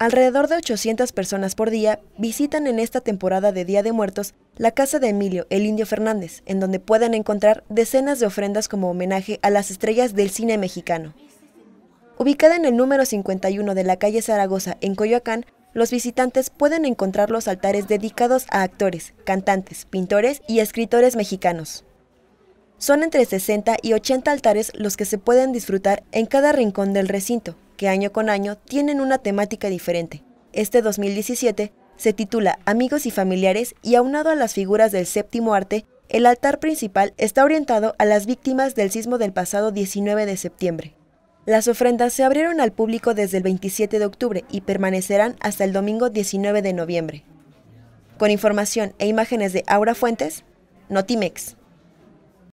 Alrededor de 800 personas por día visitan en esta temporada de Día de Muertos la casa de Emilio, el Indio Fernández, en donde pueden encontrar decenas de ofrendas como homenaje a las estrellas del cine mexicano. Ubicada en el número 51 de la calle Zaragoza, en Coyoacán, los visitantes pueden encontrar los altares dedicados a actores, cantantes, pintores y escritores mexicanos. Son entre 60 y 80 altares los que se pueden disfrutar en cada rincón del recinto, que año con año tienen una temática diferente. Este 2017 se titula Amigos y familiares y aunado a las figuras del séptimo arte, el altar principal está orientado a las víctimas del sismo del pasado 19 de septiembre. Las ofrendas se abrieron al público desde el 27 de octubre y permanecerán hasta el domingo 19 de noviembre. Con información e imágenes de Aura Fuentes, Notimex.